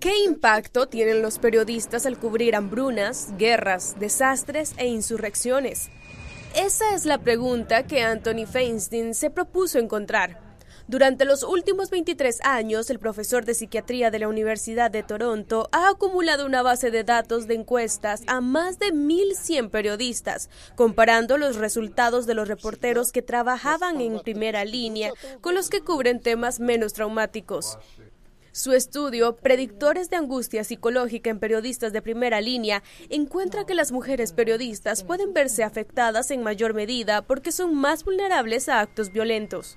¿Qué impacto tienen los periodistas al cubrir hambrunas, guerras, desastres e insurrecciones? Esa es la pregunta que Anthony Feinstein se propuso encontrar. Durante los últimos 23 años, el profesor de psiquiatría de la Universidad de Toronto ha acumulado una base de datos de encuestas a más de 1.100 periodistas, comparando los resultados de los reporteros que trabajaban en primera línea con los que cubren temas menos traumáticos. Su estudio, Predictores de Angustia Psicológica en Periodistas de Primera Línea, encuentra que las mujeres periodistas pueden verse afectadas en mayor medida porque son más vulnerables a actos violentos.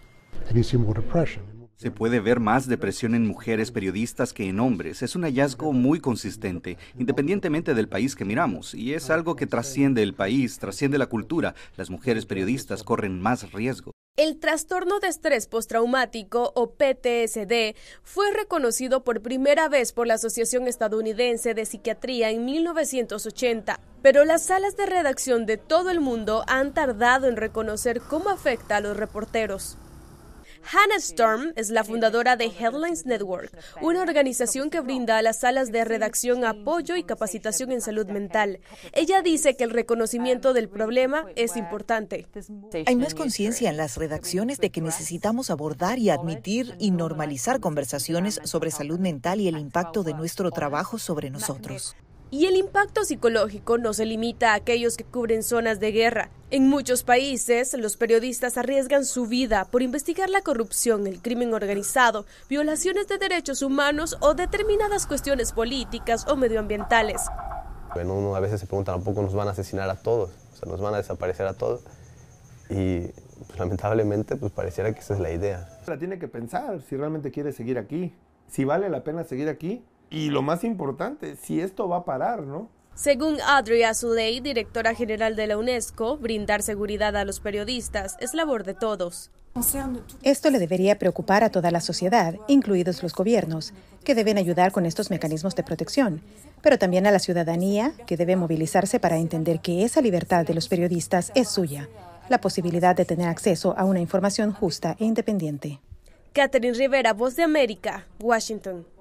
Se puede ver más depresión en mujeres periodistas que en hombres. Es un hallazgo muy consistente, independientemente del país que miramos, y es algo que trasciende el país, trasciende la cultura. Las mujeres periodistas corren más riesgo. El trastorno de estrés postraumático o PTSD fue reconocido por primera vez por la Asociación Estadounidense de Psiquiatría en 1980, pero las salas de redacción de todo el mundo han tardado en reconocer cómo afecta a los reporteros. Hannah Storm es la fundadora de Headlines Network, una organización que brinda a las salas de redacción apoyo y capacitación en salud mental. Ella dice que el reconocimiento del problema es importante. Hay más conciencia en las redacciones de que necesitamos abordar y admitir y normalizar conversaciones sobre salud mental y el impacto de nuestro trabajo sobre nosotros. Y el impacto psicológico no se limita a aquellos que cubren zonas de guerra. En muchos países, los periodistas arriesgan su vida por investigar la corrupción, el crimen organizado, violaciones de derechos humanos o determinadas cuestiones políticas o medioambientales. Bueno, uno a veces se pregunta, nos van a asesinar a todos, o nos van a desaparecer a todos. Y pues, lamentablemente, pues pareciera que esa es la idea. La tiene que pensar si realmente quiere seguir aquí, si vale la pena seguir aquí y lo más importante, si esto va a parar, ¿no? Según Adria Azoulay, directora general de la UNESCO, brindar seguridad a los periodistas es labor de todos. Esto le debería preocupar a toda la sociedad, incluidos los gobiernos, que deben ayudar con estos mecanismos de protección, pero también a la ciudadanía, que debe movilizarse para entender que esa libertad de los periodistas es suya, la posibilidad de tener acceso a una información justa e independiente. Catherine Rivera, Voz de América, Washington.